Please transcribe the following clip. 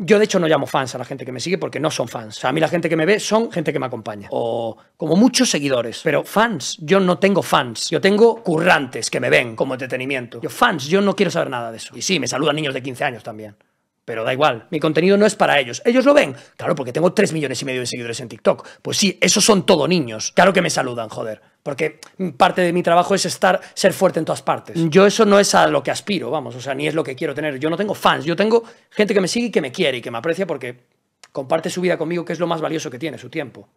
Yo, de hecho, no llamo fans a la gente que me sigue porque no son fans. a mí la gente que me ve son gente que me acompaña. O como muchos seguidores. Pero fans, yo no tengo fans. Yo tengo currantes que me ven como entretenimiento. Yo fans, yo no quiero saber nada de eso. Y sí, me saludan niños de 15 años también pero da igual, mi contenido no es para ellos. ¿Ellos lo ven? Claro, porque tengo 3 millones y medio de seguidores en TikTok. Pues sí, esos son todo niños. Claro que me saludan, joder porque parte de mi trabajo es estar, ser fuerte en todas partes. Yo eso no es a lo que aspiro, vamos, o sea, ni es lo que quiero tener. Yo no tengo fans, yo tengo gente que me sigue y que me quiere y que me aprecia porque comparte su vida conmigo, que es lo más valioso que tiene, su tiempo.